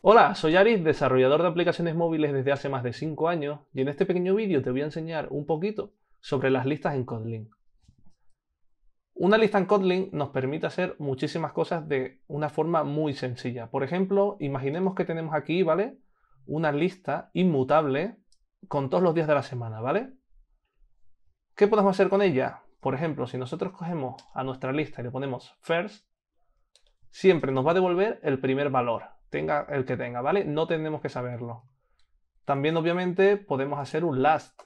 Hola, soy Aris, desarrollador de aplicaciones móviles desde hace más de 5 años y en este pequeño vídeo te voy a enseñar un poquito sobre las listas en Kotlin. Una lista en Kotlin nos permite hacer muchísimas cosas de una forma muy sencilla. Por ejemplo, imaginemos que tenemos aquí, ¿vale? Una lista inmutable con todos los días de la semana, ¿vale? ¿Qué podemos hacer con ella? Por ejemplo, si nosotros cogemos a nuestra lista y le ponemos first, siempre nos va a devolver el primer valor, tenga el que tenga, ¿vale? No tenemos que saberlo. También, obviamente, podemos hacer un last,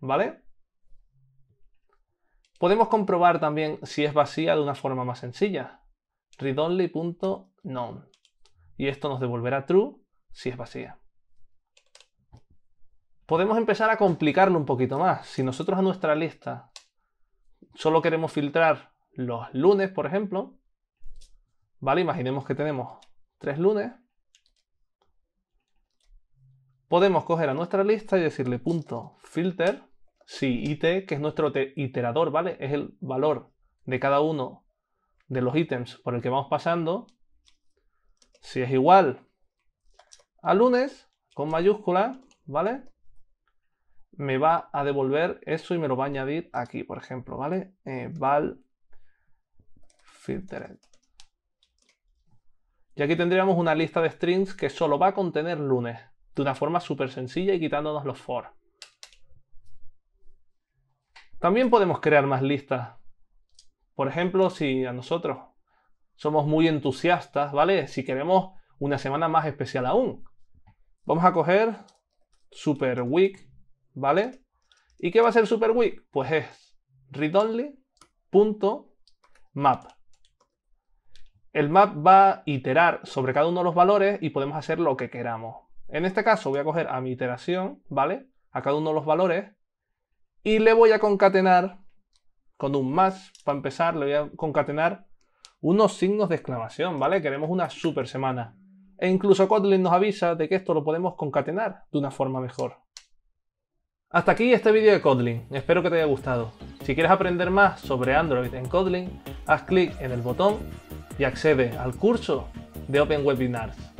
¿vale? Podemos comprobar también si es vacía de una forma más sencilla. readOnly.none. Y esto nos devolverá true si es vacía. Podemos empezar a complicarlo un poquito más. Si nosotros a nuestra lista solo queremos filtrar los lunes, por ejemplo, ¿vale? Imaginemos que tenemos tres lunes, podemos coger a nuestra lista y decirle punto filter, si it, que es nuestro iterador, ¿vale? Es el valor de cada uno de los ítems por el que vamos pasando. Si es igual a lunes, con mayúscula, ¿vale? Me va a devolver eso y me lo va a añadir aquí, por ejemplo, ¿vale? Eh, val filtered. Y aquí tendríamos una lista de strings que solo va a contener lunes, de una forma súper sencilla y quitándonos los for. También podemos crear más listas. Por ejemplo, si a nosotros somos muy entusiastas, ¿vale? Si queremos una semana más especial aún. Vamos a coger Super Week, ¿vale? ¿Y qué va a ser Super Week? Pues es readonly.map. El map va a iterar sobre cada uno de los valores y podemos hacer lo que queramos. En este caso voy a coger a mi iteración, ¿vale? A cada uno de los valores y le voy a concatenar con un más. Para empezar le voy a concatenar unos signos de exclamación, ¿vale? Queremos una super semana. E incluso Kotlin nos avisa de que esto lo podemos concatenar de una forma mejor. Hasta aquí este vídeo de Kotlin, espero que te haya gustado. Si quieres aprender más sobre Android en Kotlin, haz clic en el botón y accede al curso de Open Webinars.